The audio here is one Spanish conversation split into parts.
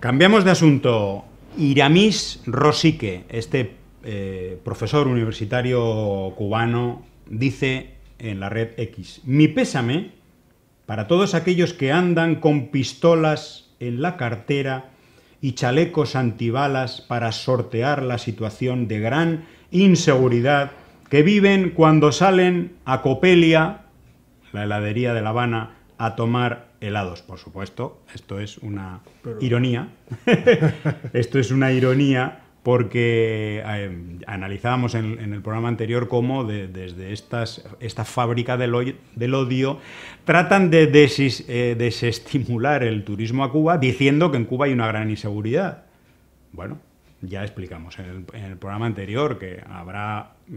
Cambiamos de asunto. Iramis Rosique, este eh, profesor universitario cubano, dice en la red X, mi pésame para todos aquellos que andan con pistolas en la cartera y chalecos antibalas para sortear la situación de gran inseguridad que viven cuando salen a Copelia, la heladería de La Habana, a tomar helados, por supuesto. Esto es una ironía. Esto es una ironía porque eh, analizábamos en, el programa anterior cómo desde estas, esta fábrica del, odio, tratan de eh, desestimular el turismo a Cuba diciendo que en Cuba hay una gran inseguridad. Bueno, ya explicamos en el, programa anterior que habrá... Mm,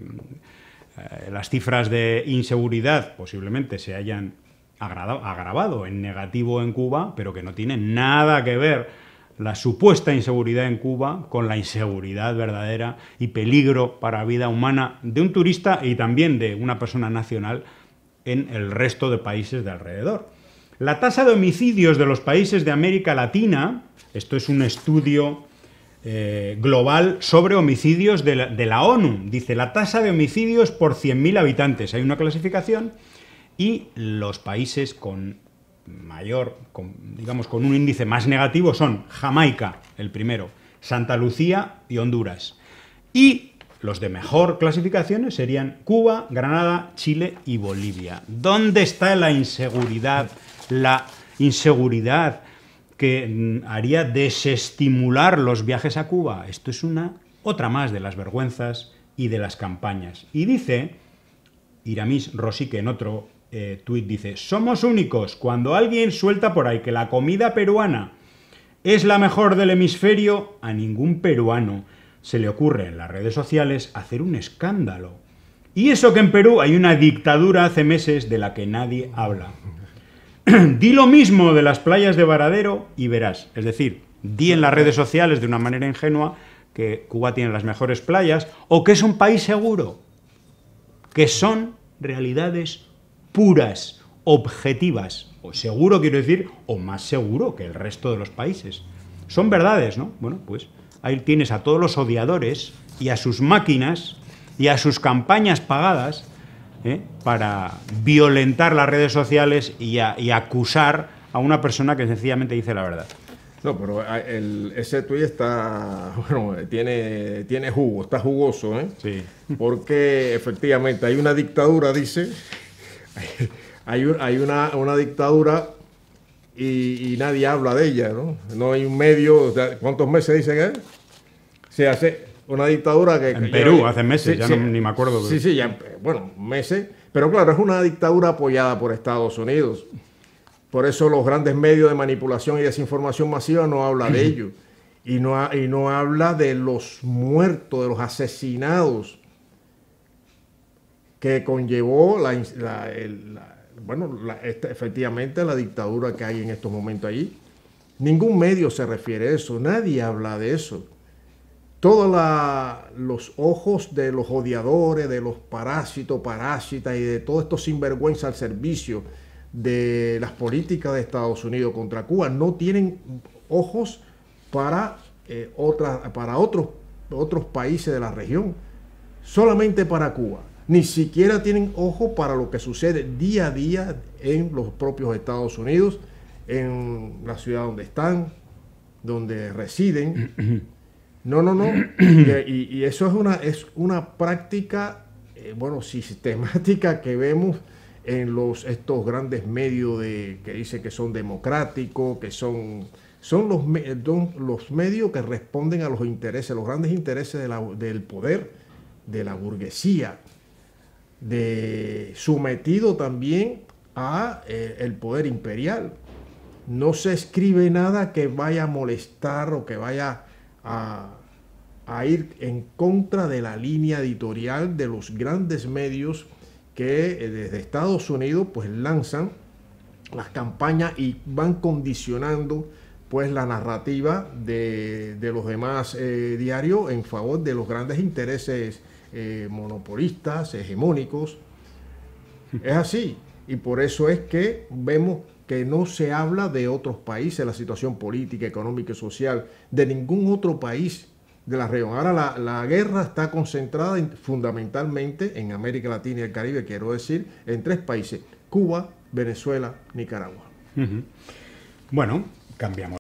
eh, las cifras de inseguridad posiblemente se hayan agravado en negativo en Cuba, pero que no tiene nada que ver la supuesta inseguridad en Cuba con la inseguridad verdadera y peligro para la vida humana de un turista y también de una persona nacional en el resto de países de alrededor. La tasa de homicidios de los países de América Latina, esto es un estudio eh, global sobre homicidios de la, de la, ONU, dice la tasa de homicidios por 100.000 habitantes, hay una clasificación, y los países con mayor, digamos, con un índice más negativo son Jamaica, el primero, Santa Lucía y Honduras. Y los de mejor clasificaciones serían Cuba, Granada, Chile y Bolivia. ¿Dónde está la inseguridad? La inseguridad que mm, haría desestimular los viajes a Cuba. Esto es una otra más de las vergüenzas y de las campañas. Y dice Iramis Rosique en otro eh, tuit dice, somos únicos, cuando alguien suelta por ahí que la comida peruana es la mejor del hemisferio, a ningún peruano se le ocurre en las redes sociales hacer un escándalo. Y eso que en Perú hay una dictadura hace meses de la que nadie habla. di lo mismo de las playas de Varadero y verás. Es decir, di en las redes sociales de una manera ingenua que Cuba tiene las mejores playas o que es un país seguro, que son realidades puras, objetivas, o seguro quiero decir, o más seguro que el resto de los países. Son verdades, ¿no? Bueno, pues ahí tienes a todos los odiadores y a sus máquinas y a sus campañas pagadas ¿eh? para violentar las redes sociales y, acusar a una persona que sencillamente dice la verdad. No, pero ah, el, ese tuit está, bueno, tiene, tiene jugo, está jugoso, ¿eh? Sí. Porque efectivamente hay una dictadura, dice, hay, hay una, dictadura y, nadie habla de ella, ¿no? No hay un medio, ¿cuántos meses dicen que Se hace una dictadura que... En Perú, hace meses, ya ni me acuerdo. Sí, sí, ya, bueno, meses, pero claro, es una dictadura apoyada por Estados Unidos. Por eso los grandes medios de manipulación y desinformación masiva no habla de ello. Y no, y no habla de los muertos, de los asesinados que conllevó la, bueno, este, efectivamente la dictadura que hay en estos momentos allí. Ningún medio se refiere a eso, nadie habla de eso. Todos los ojos de los odiadores, de los parásitos, parásitas y de todos estos sinvergüenza al servicio de las políticas de Estados Unidos contra Cuba no tienen ojos para, eh, para otros, otros países de la región, solamente para Cuba ni siquiera tienen ojo para lo que sucede día a día en los propios Estados Unidos, en la ciudad donde están, donde residen. No, no, no. Y, eso es una, es una práctica, eh, bueno, sistemática que vemos en los, estos grandes medios de, que dicen que son democráticos, que son, son los, los medios que responden a los intereses, los grandes intereses del poder, de la burguesía de, sometido también a eh, el poder imperial. No se escribe nada que vaya a molestar o que vaya a, a ir en contra de la línea editorial de los grandes medios que eh, desde Estados Unidos pues lanzan las campañas y van condicionando pues la narrativa de, los demás eh, diarios en favor de los grandes intereses eh, monopolistas, hegemónicos. Es así. Y por eso es que vemos que no se habla de otros países, la situación política, económica y social, de ningún otro país de la región. Ahora la, la guerra está concentrada fundamentalmente en América Latina y el Caribe, quiero decir, en tres países, Cuba, Venezuela, Nicaragua. Bueno, cambiamos.